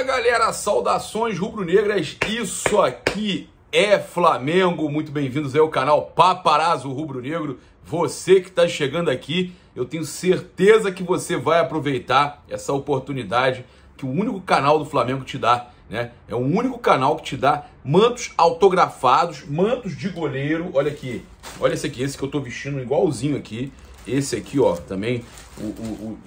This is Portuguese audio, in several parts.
Fala galera, saudações rubro-negras, isso aqui é Flamengo, muito bem-vindos ao canal Paparazzo Rubro-Negro, você que está chegando aqui, eu tenho certeza que você vai aproveitar essa oportunidade que o único canal do Flamengo te dá, né? É o único canal que te dá mantos autografados, mantos de goleiro, olha aqui, olha esse aqui, esse que eu estou vestindo igualzinho aqui, esse aqui, ó, também o, o,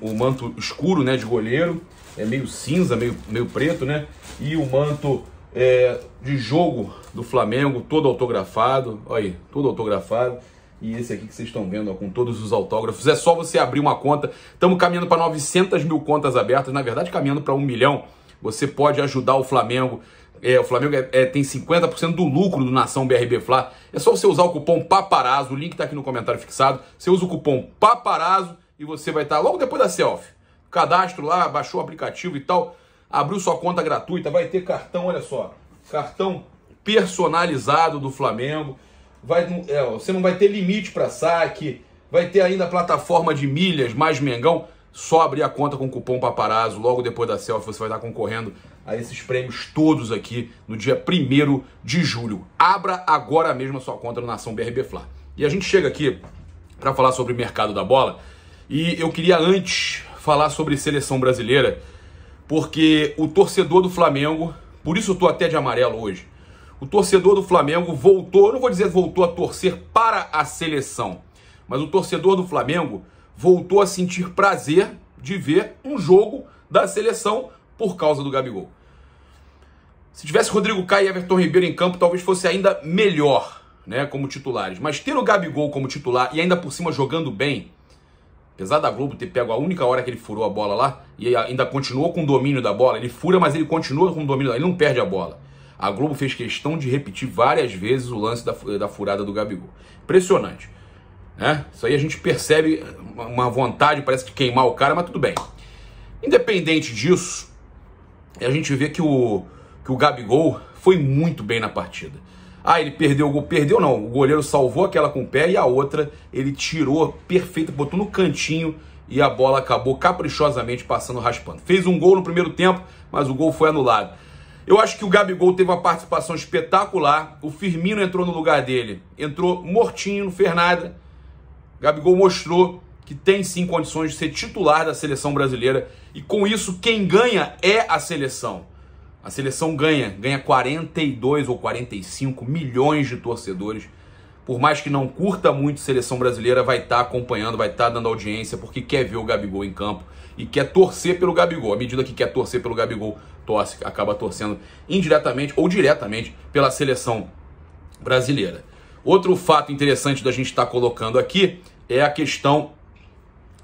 o, o, manto escuro, né, de goleiro. É meio cinza, meio, meio preto, né? E o manto é, de jogo do Flamengo, todo autografado. Olha aí, todo autografado. E esse aqui que vocês estão vendo, ó, com todos os autógrafos. É só você abrir uma conta. Estamos caminhando para 900 mil contas abertas. Na verdade, caminhando para um milhão. Você pode ajudar o Flamengo é, o Flamengo é, é, tem 50% do lucro do Nação BRB Fla. É só você usar o cupom Paparazzo, o link está aqui no comentário fixado. Você usa o cupom Paparazzo e você vai estar tá logo depois da selfie. Cadastro lá, baixou o aplicativo e tal, abriu sua conta gratuita, vai ter cartão, olha só, cartão personalizado do Flamengo. Vai, é, você não vai ter limite para saque, vai ter ainda a plataforma de milhas mais Mengão. Só abrir a conta com o cupom Paparazzo logo depois da selfie você vai estar tá concorrendo a esses prêmios todos aqui no dia 1 de julho. Abra agora mesmo a sua conta no Nação BRB Fla. E a gente chega aqui para falar sobre o mercado da bola e eu queria antes falar sobre seleção brasileira, porque o torcedor do Flamengo, por isso eu tô até de amarelo hoje. O torcedor do Flamengo voltou, não vou dizer voltou a torcer para a seleção, mas o torcedor do Flamengo voltou a sentir prazer de ver um jogo da seleção por causa do Gabigol. Se tivesse Rodrigo Caio e Everton Ribeiro em campo, talvez fosse ainda melhor, né, como titulares. Mas ter o Gabigol como titular e ainda por cima jogando bem, apesar da Globo ter pego a única hora que ele furou a bola lá e ainda continuou com o domínio da bola, ele fura, mas ele continua com o domínio, ele não perde a bola. A Globo fez questão de repetir várias vezes o lance da, da furada do Gabigol. Impressionante. Né? Isso aí a gente percebe uma vontade, parece que queimar o cara, mas tudo bem. Independente disso, e a gente vê que o, que o Gabigol foi muito bem na partida. Ah, ele perdeu o gol. Perdeu não. O goleiro salvou aquela com o pé e a outra ele tirou perfeito, botou no cantinho e a bola acabou caprichosamente passando raspando. Fez um gol no primeiro tempo, mas o gol foi anulado. Eu acho que o Gabigol teve uma participação espetacular. O Firmino entrou no lugar dele. Entrou mortinho, não fez nada. Gabigol mostrou que tem sim condições de ser titular da seleção brasileira. E com isso, quem ganha é a seleção. A seleção ganha, ganha 42 ou 45 milhões de torcedores. Por mais que não curta muito seleção brasileira, vai estar tá acompanhando, vai estar tá dando audiência, porque quer ver o Gabigol em campo e quer torcer pelo Gabigol. À medida que quer torcer pelo Gabigol, torce, acaba torcendo indiretamente ou diretamente pela seleção brasileira. Outro fato interessante da gente estar tá colocando aqui é a questão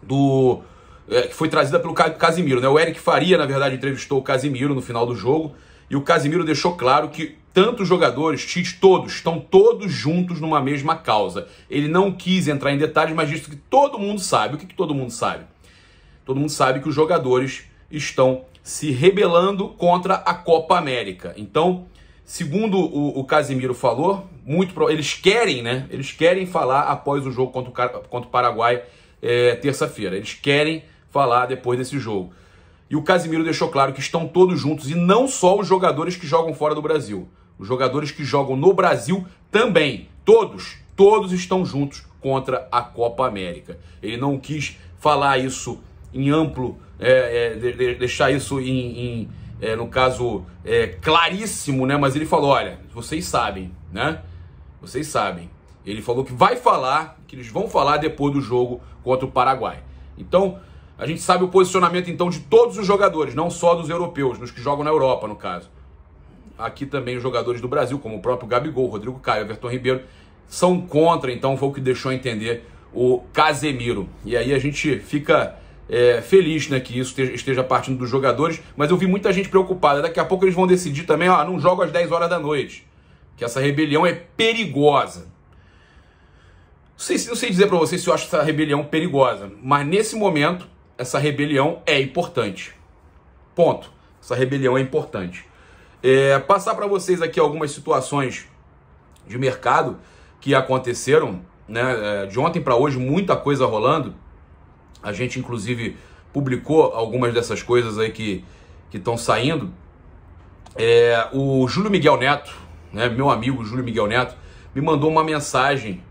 do é, que foi trazida pelo Casimiro. Né? O Eric Faria, na verdade, entrevistou o Casimiro no final do jogo e o Casimiro deixou claro que tantos jogadores, Tite, todos, estão todos juntos numa mesma causa. Ele não quis entrar em detalhes, mas disse que todo mundo sabe. O que, que todo mundo sabe? Todo mundo sabe que os jogadores estão se rebelando contra a Copa América. Então, segundo o, o Casimiro falou, muito pro... eles querem, né? Eles querem falar após o jogo contra o, contra o Paraguai é, terça-feira. Eles querem falar depois desse jogo. E o Casimiro deixou claro que estão todos juntos e não só os jogadores que jogam fora do Brasil. Os jogadores que jogam no Brasil também. Todos, todos estão juntos contra a Copa América. Ele não quis falar isso em amplo, é, é, de, de, deixar isso em, em é, no caso, é, claríssimo, né? Mas ele falou: olha, vocês sabem, né? Vocês sabem. Ele falou que vai falar, que eles vão falar depois do jogo contra o Paraguai. Então, a gente sabe o posicionamento então de todos os jogadores, não só dos europeus, dos que jogam na Europa, no caso. Aqui também os jogadores do Brasil, como o próprio Gabigol, Rodrigo Caio, Everton Ribeiro, são contra, então foi o que deixou entender o Casemiro. E aí a gente fica é, feliz né, que isso esteja partindo dos jogadores, mas eu vi muita gente preocupada. Daqui a pouco eles vão decidir também, ó, não jogo às 10 horas da noite. Que essa rebelião é perigosa sei, não sei dizer para vocês se eu acho essa rebelião perigosa, mas nesse momento, essa rebelião é importante. Ponto. Essa rebelião é importante. É, passar para vocês aqui algumas situações de mercado que aconteceram, né? É, de ontem para hoje, muita coisa rolando. A gente, inclusive, publicou algumas dessas coisas aí que estão saindo. É, o Júlio Miguel Neto, né, meu amigo Júlio Miguel Neto, me mandou uma mensagem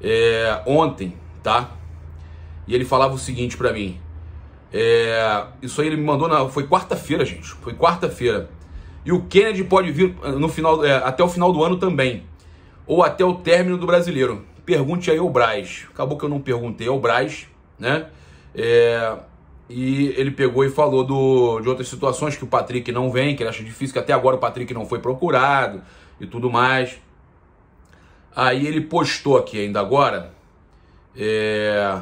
é, ontem, tá? E ele falava o seguinte para mim. É, isso aí ele me mandou na. Foi quarta-feira, gente. Foi quarta-feira. E o Kennedy pode vir eh, no final, é, até o final do ano também. Ou até o término do brasileiro. Pergunte aí ao Braz. Acabou que eu não perguntei ao Braz, né? É, e ele pegou e falou do, de outras situações que o Patrick não vem, que ele acha difícil, que até agora o Patrick não foi procurado e tudo mais. Aí ele postou aqui ainda agora. É...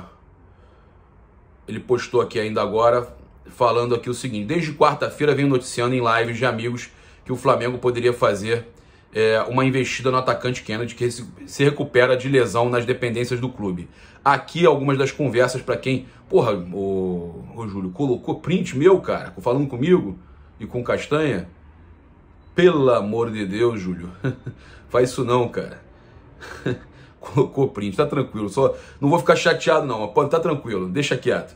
Ele postou aqui ainda agora, falando aqui o seguinte: desde quarta-feira vem noticiando em lives de amigos que o Flamengo poderia fazer é, uma investida no atacante Kennedy, que se recupera de lesão nas dependências do clube. Aqui algumas das conversas para quem. Porra, o, Júlio, colocou print meu, cara, falando comigo e com Castanha. Pelo amor de Deus, Júlio. Faz isso não, cara. Colocou print, tá tranquilo. Só não vou ficar chateado, não. Tá tranquilo, deixa quieto.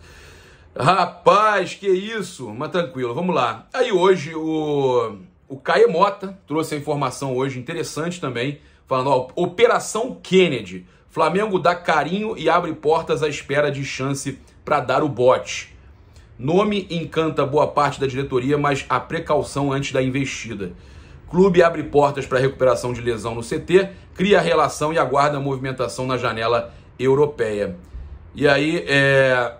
Rapaz, que isso! Mas tranquilo, vamos lá. Aí hoje o, o Caio Mota trouxe a informação hoje interessante também, falando: ó, Operação Kennedy. Flamengo dá carinho e abre portas à espera de chance para dar o bote. Nome encanta boa parte da diretoria, mas a precaução antes da investida. Clube abre portas para recuperação de lesão no CT, cria relação e aguarda movimentação na janela europeia. E aí, é,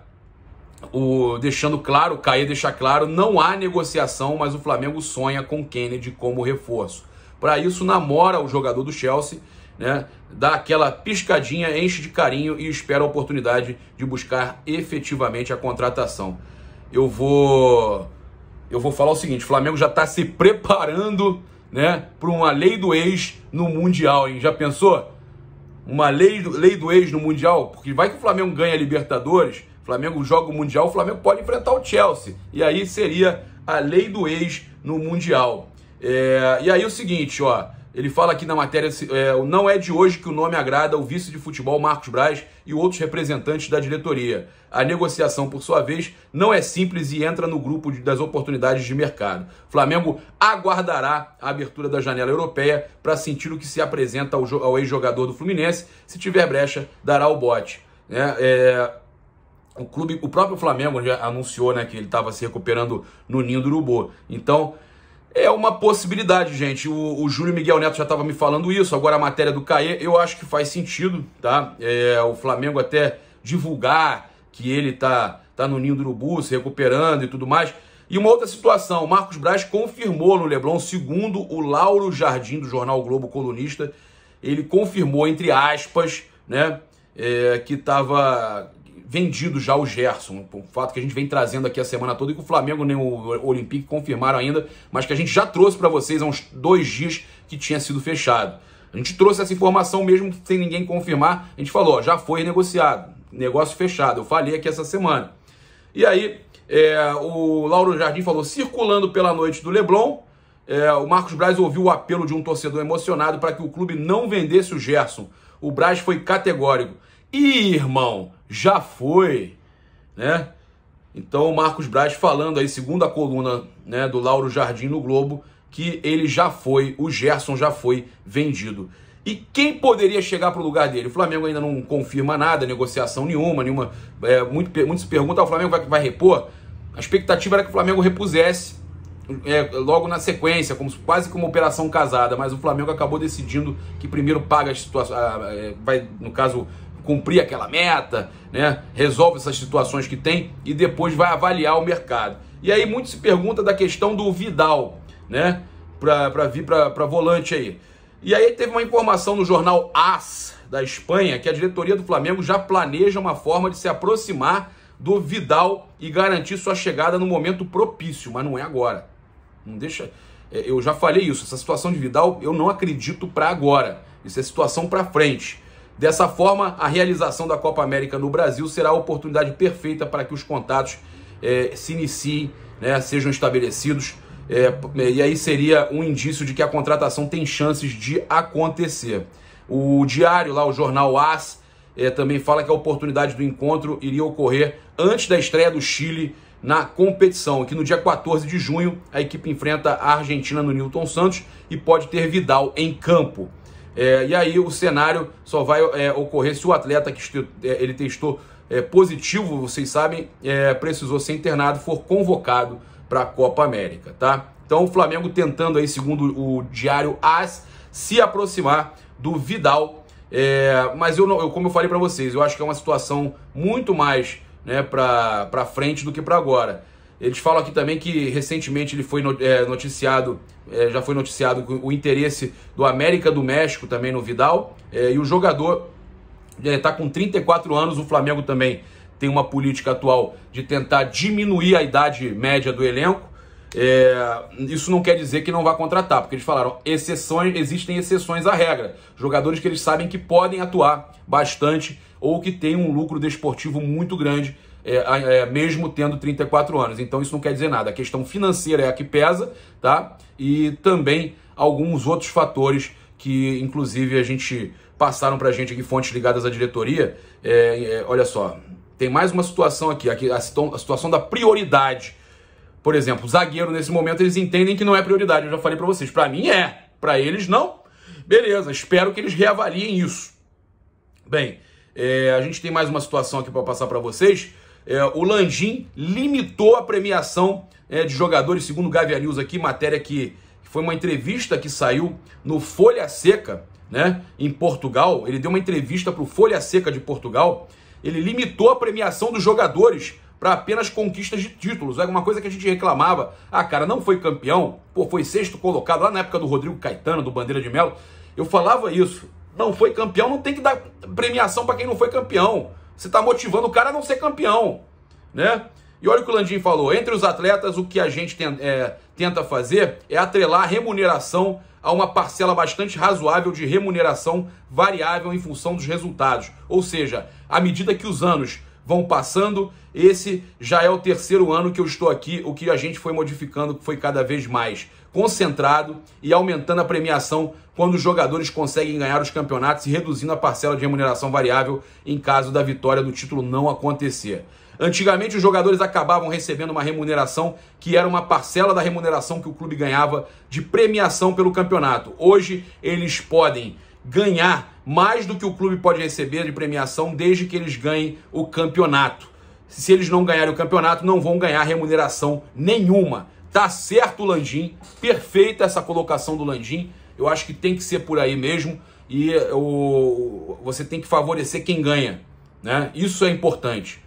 o, deixando claro, o Caê deixa claro, não há negociação, mas o Flamengo sonha com Kennedy como reforço. Para isso, namora o jogador do Chelsea, né, dá aquela piscadinha, enche de carinho e espera a oportunidade de buscar efetivamente a contratação. Eu vou eu vou falar o seguinte, o Flamengo já está se preparando né, para uma lei do ex no Mundial, hein? Já pensou? Uma lei do, lei do ex no Mundial? Porque vai que o Flamengo ganha a Libertadores, o Flamengo joga o Mundial, o Flamengo pode enfrentar o Chelsea. E aí seria a lei do ex no Mundial. É, e aí é o seguinte, ó. Ele fala aqui na matéria, é, não é de hoje que o nome agrada o vice de futebol Marcos Braz e outros representantes da diretoria. A negociação, por sua vez, não é simples e entra no grupo de, das oportunidades de mercado. Flamengo aguardará a abertura da janela europeia para sentir o que se apresenta ao, ao ex-jogador do Fluminense. Se tiver brecha, dará o bote. É, é, o clube, o próprio Flamengo já anunciou né, que ele estava se recuperando no ninho do urubu. Então é uma possibilidade, gente. O, o Júlio Miguel Neto já estava me falando isso. Agora a matéria do Caê, eu acho que faz sentido, tá? É, o Flamengo até divulgar que ele tá, tá no ninho do urubu, se recuperando e tudo mais. E uma outra situação, o Marcos Braz confirmou no Leblon, segundo o Lauro Jardim, do jornal o Globo, colunista, ele confirmou, entre aspas, né, é, que estava vendido já o Gerson, um fato que a gente vem trazendo aqui a semana toda e que o Flamengo nem o Olympique confirmaram ainda, mas que a gente já trouxe para vocês há uns dois dias que tinha sido fechado. A gente trouxe essa informação mesmo sem ninguém confirmar, a gente falou, ó, já foi negociado, negócio fechado, eu falei aqui essa semana. E aí, é, o Lauro Jardim falou, circulando pela noite do Leblon, é, o Marcos Braz ouviu o apelo de um torcedor emocionado para que o clube não vendesse o Gerson. O Braz foi categórico. Ih, irmão, já foi, né? Então, o Marcos Braz falando aí, segundo a coluna né, do Lauro Jardim no Globo, que ele já foi, o Gerson já foi vendido. E quem poderia chegar para o lugar dele? O Flamengo ainda não confirma nada, negociação nenhuma, nenhuma. É, muito, muito se pergunta, ah, o Flamengo vai, vai repor? A expectativa era que o Flamengo repusesse é, logo na sequência, como, quase como operação casada, mas o Flamengo acabou decidindo que primeiro paga a situação, é, vai, no caso, cumprir aquela meta, né? resolve essas situações que tem e depois vai avaliar o mercado. E aí muito se pergunta da questão do Vidal, né? Para vir para volante aí. E aí teve uma informação no jornal AS da Espanha que a diretoria do Flamengo já planeja uma forma de se aproximar do Vidal e garantir sua chegada no momento propício, mas não é agora. Não deixa. É, eu já falei isso. Essa situação de Vidal eu não acredito para agora. Isso é situação para frente. Dessa forma, a realização da Copa América no Brasil será a oportunidade perfeita para que os contatos eh, se iniciem, né, sejam estabelecidos, eh, e aí seria um indício de que a contratação tem chances de acontecer. O diário lá, o jornal AS, eh, também fala que a oportunidade do encontro iria ocorrer antes da estreia do Chile na competição, que no dia 14 de junho a equipe enfrenta a Argentina no Newton Santos e pode ter Vidal em campo. É, e aí o cenário só vai é, ocorrer se o atleta que é, ele testou é, positivo, vocês sabem, é, precisou ser internado, for convocado para a Copa América, tá? Então o Flamengo tentando aí, segundo o diário AS, se aproximar do Vidal. É, mas eu, não, eu, como eu falei para vocês, eu acho que é uma situação muito mais né, para frente do que para agora. Eles falam aqui também que recentemente ele foi é, noticiado, é, já foi noticiado o interesse do América do México também no Vidal. É, e o jogador está com 34 anos, o Flamengo também tem uma política atual de tentar diminuir a idade média do elenco. isso não quer dizer que não vá contratar, porque eles falaram exceções, existem exceções à regra. Jogadores que eles sabem que podem atuar bastante ou que têm um lucro desportivo muito grande é, é, mesmo tendo 34 anos. Então isso não quer dizer nada. A questão financeira é a que pesa, tá? E também alguns outros fatores que, inclusive, a gente passaram para a gente aqui, fontes ligadas à diretoria. É, é, olha só, tem mais uma situação aqui, aqui a, situ a situação da prioridade. Por exemplo, zagueiro, nesse momento, eles entendem que não é prioridade. Eu já falei para vocês. Para mim é, para eles não. Beleza, espero que eles reavaliem isso. Bem, é, a gente tem mais uma situação aqui para passar para vocês é, o Landim limitou a premiação é, de jogadores, segundo o Gavia News aqui, matéria que foi uma entrevista que saiu no Folha Seca, né, em Portugal. Ele deu uma entrevista para o Folha Seca de Portugal. Ele limitou a premiação dos jogadores para apenas conquistas de títulos. É uma coisa que a gente reclamava. Ah, cara, não foi campeão, pô, foi sexto colocado lá na época do Rodrigo Caetano, do Bandeira de Melo. Eu falava isso. Não foi campeão, não tem que dar premiação para quem não foi campeão. Você está motivando o cara a não ser campeão, né? E olha o que o Landim falou: entre os atletas, o que a gente tem, é, tenta fazer é atrelar a remuneração a uma parcela bastante razoável de remuneração variável em função dos resultados. Ou seja, à medida que os anos vão passando. Esse já é o terceiro ano que eu estou aqui, o que a gente foi modificando foi cada vez mais concentrado e aumentando a premiação quando os jogadores conseguem ganhar os campeonatos e reduzindo a parcela de remuneração variável em caso da vitória do título não acontecer. Antigamente, os jogadores acabavam recebendo uma remuneração que era uma parcela da remuneração que o clube ganhava de premiação pelo campeonato. Hoje, eles podem ganhar mais do que o clube pode receber de premiação desde que eles ganhem o campeonato. Se eles não ganharem o campeonato, não vão ganhar remuneração nenhuma. Tá certo, Landim. Perfeita essa colocação do Landim. Eu acho que tem que ser por aí mesmo. E o, você tem que favorecer quem ganha. Né? Isso é importante.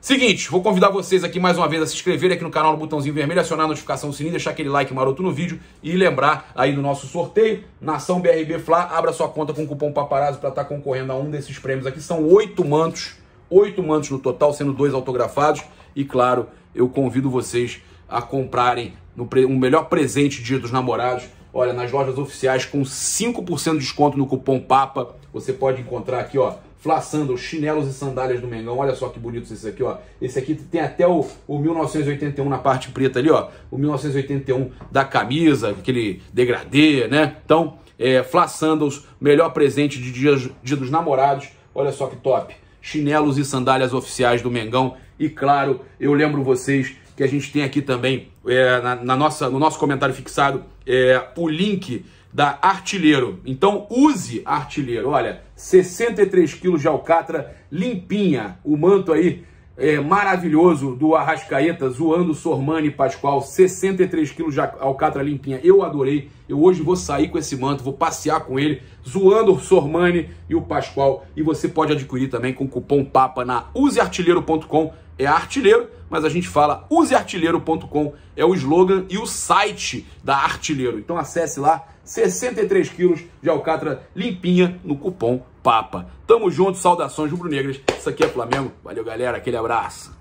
Seguinte, vou convidar vocês aqui mais uma vez a se inscreverem aqui no canal no botãozinho vermelho, acionar a notificação do sininho, deixar aquele like maroto no vídeo e lembrar aí do nosso sorteio, Nação BRB Fla, abra sua conta com o cupom paparazzo para estar tá concorrendo a um desses prêmios aqui. São oito mantos, oito mantos no total, sendo dois autografados. E claro, eu convido vocês a comprarem no um melhor presente dia dos namorados. Olha, nas lojas oficiais com 5% de desconto no cupom PAPA, você pode encontrar aqui, ó, Flaçando os chinelos e sandálias do Mengão. Olha só que bonitos esse aqui, ó. Esse aqui tem até o, o 1981 na parte preta ali, ó. O 1981 da camisa, aquele degradê, né? Então, é, flaçando Sandals, melhor presente de dia, dia dos namorados. Olha só que top. Chinelos e sandálias oficiais do Mengão. E claro, eu lembro vocês que a gente tem aqui também, é, na, na, nossa, no nosso comentário fixado, é, o link da Artilheiro. Então use Artilheiro. Olha, 63 quilos de alcatra limpinha. O manto aí é, maravilhoso do Arrascaeta, zoando Sormani Pascoal, 63 quilos de alcatra limpinha. Eu adorei. Eu hoje vou sair com esse manto, vou passear com ele, zoando o Sormani e o Pascoal. E você pode adquirir também com cupom PAPA na useartilheiro.com. É artilheiro, mas a gente fala useartilheiro.com, é o slogan e o site da Artilheiro. Então acesse lá 63 quilos de alcatra limpinha no cupom PAPA. Tamo junto, saudações rubro-negras. Isso aqui é Flamengo. Valeu, galera. Aquele abraço.